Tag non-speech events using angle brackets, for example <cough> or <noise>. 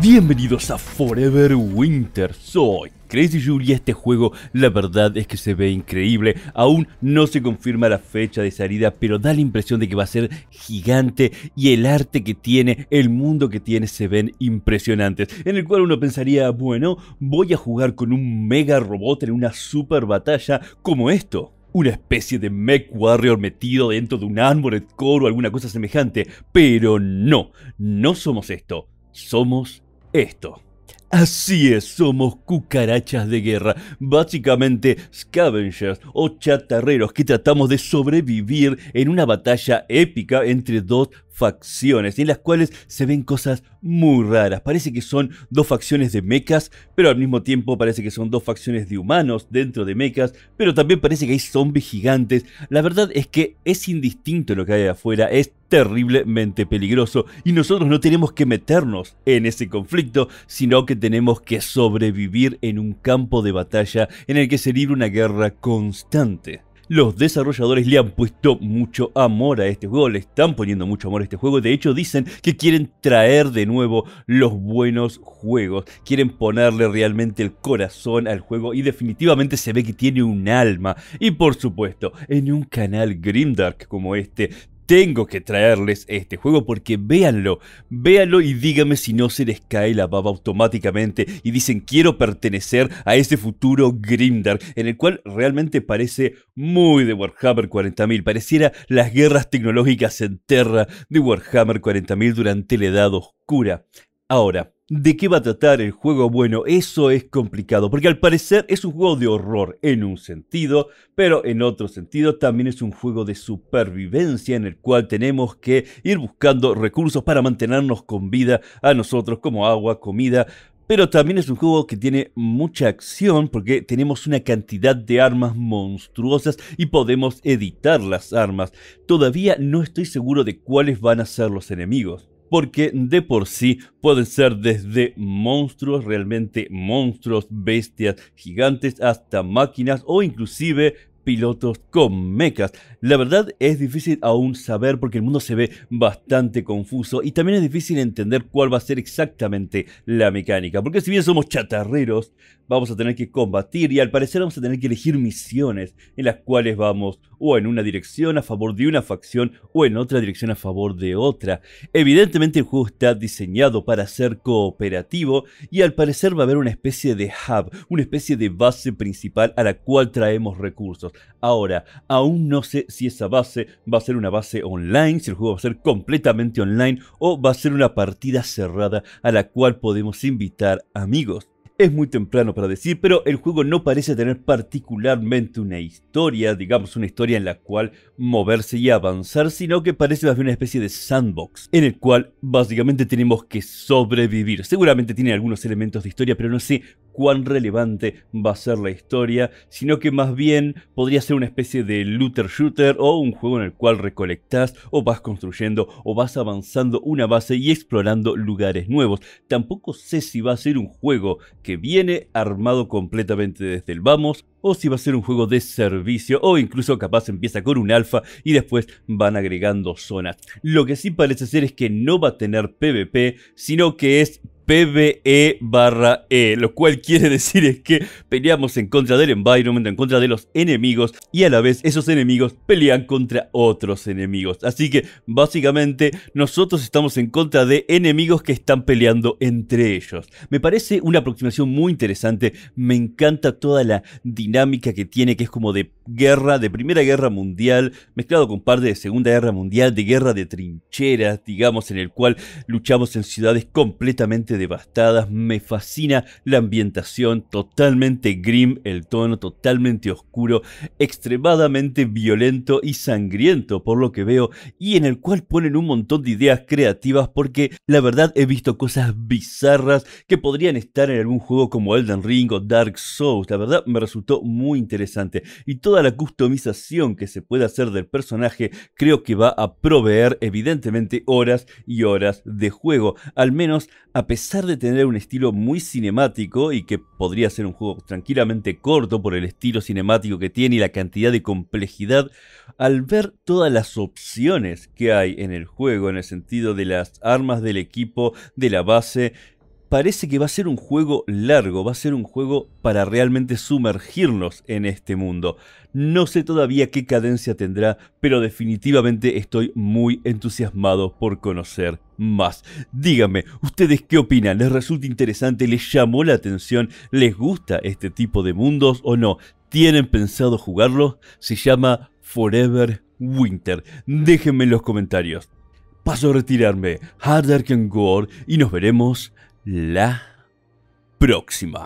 Bienvenidos a Forever Winter, soy Crazy y este juego la verdad es que se ve increíble, aún no se confirma la fecha de salida, pero da la impresión de que va a ser gigante y el arte que tiene, el mundo que tiene se ven impresionantes, en el cual uno pensaría, bueno, voy a jugar con un mega robot en una super batalla como esto una especie de mech warrior metido dentro de un armored core o alguna cosa semejante, pero no, no somos esto, somos esto. Así es, somos cucarachas de guerra, básicamente scavengers o chatarreros que tratamos de sobrevivir en una batalla épica entre dos facciones, en las cuales se ven cosas muy raras. Parece que son dos facciones de mechas, pero al mismo tiempo parece que son dos facciones de humanos dentro de mechas, pero también parece que hay zombies gigantes. La verdad es que es indistinto lo que hay afuera, es terriblemente peligroso y nosotros no tenemos que meternos en ese conflicto, sino que tenemos que sobrevivir en un campo de batalla en el que se libra una guerra constante los desarrolladores le han puesto mucho amor a este juego, le están poniendo mucho amor a este juego. De hecho, dicen que quieren traer de nuevo los buenos juegos, quieren ponerle realmente el corazón al juego y definitivamente se ve que tiene un alma. Y por supuesto, en un canal Grimdark como este, tengo que traerles este juego porque véanlo, véanlo y díganme si no se les cae la baba automáticamente y dicen quiero pertenecer a ese futuro Grimdark en el cual realmente parece muy de Warhammer 40.000, pareciera las guerras tecnológicas en Terra de Warhammer 40.000 durante la Edad Oscura. Ahora, de qué va a tratar el juego, bueno, eso es complicado, porque al parecer es un juego de horror en un sentido, pero en otro sentido también es un juego de supervivencia en el cual tenemos que ir buscando recursos para mantenernos con vida a nosotros como agua, comida, pero también es un juego que tiene mucha acción porque tenemos una cantidad de armas monstruosas y podemos editar las armas. Todavía no estoy seguro de cuáles van a ser los enemigos porque de por sí pueden ser desde monstruos, realmente monstruos, bestias, gigantes, hasta máquinas o inclusive pilotos con mechas. La verdad es difícil aún saber porque el mundo se ve bastante confuso y también es difícil entender cuál va a ser exactamente la mecánica. Porque si bien somos chatarreros, vamos a tener que combatir y al parecer vamos a tener que elegir misiones en las cuales vamos o en una dirección a favor de una facción o en otra dirección a favor de otra. Evidentemente el juego está diseñado para ser cooperativo y al parecer va a haber una especie de hub, una especie de base principal a la cual traemos recursos. Ahora, aún no sé si esa base va a ser una base online, si el juego va a ser completamente online o va a ser una partida cerrada a la cual podemos invitar amigos. Es muy temprano para decir, pero el juego no parece tener particularmente una historia, digamos una historia en la cual moverse y avanzar, sino que parece más bien una especie de sandbox, en el cual básicamente tenemos que sobrevivir. Seguramente tiene algunos elementos de historia, pero no sé cuán relevante va a ser la historia, sino que más bien podría ser una especie de looter shooter o un juego en el cual recolectas o vas construyendo o vas avanzando una base y explorando lugares nuevos. Tampoco sé si va a ser un juego que viene armado completamente desde el vamos o si va a ser un juego de servicio o incluso capaz empieza con un alfa y después van agregando zonas. Lo que sí parece ser es que no va a tener PvP, sino que es PBE barra E, lo cual quiere <laughs> decir es que peleamos en contra del environment, en contra de los enemigos y a la vez esos enemigos pelean contra otros enemigos. Así que básicamente nosotros estamos en contra de enemigos que están peleando entre ellos. Me parece una aproximación muy interesante, me encanta toda la dinámica que tiene, que es como de guerra, de Primera Guerra Mundial, mezclado con parte de Segunda Guerra Mundial, de guerra de trincheras, digamos, en el cual luchamos en ciudades completamente devastadas. Me fascina la ambientación, totalmente grim, el tono totalmente oscuro, extremadamente violento y sangriento por lo que veo, y en el cual ponen un montón de ideas creativas porque la verdad he visto cosas bizarras que podrían estar en algún juego como Elden Ring o Dark Souls. La verdad me resultó muy interesante. Y toda la customización que se puede hacer del personaje, creo que va a proveer evidentemente horas y horas de juego. Al menos a pesar de tener un estilo muy cinemático y que podría ser un juego tranquilamente corto por el estilo cinemático que tiene y la cantidad de complejidad, al ver todas las opciones que hay en el juego en el sentido de las armas del equipo, de la base, parece que va a ser un juego largo, va a ser un juego para realmente sumergirnos en este mundo. No sé todavía qué cadencia tendrá, pero definitivamente estoy muy entusiasmado por conocer más. Díganme, ¿ustedes qué opinan? ¿Les resulta interesante? ¿Les llamó la atención? ¿Les gusta este tipo de mundos o no? ¿Tienen pensado jugarlo? Se llama Forever Winter. Déjenme en los comentarios. Paso a retirarme. Harder can gore y nos veremos la próxima.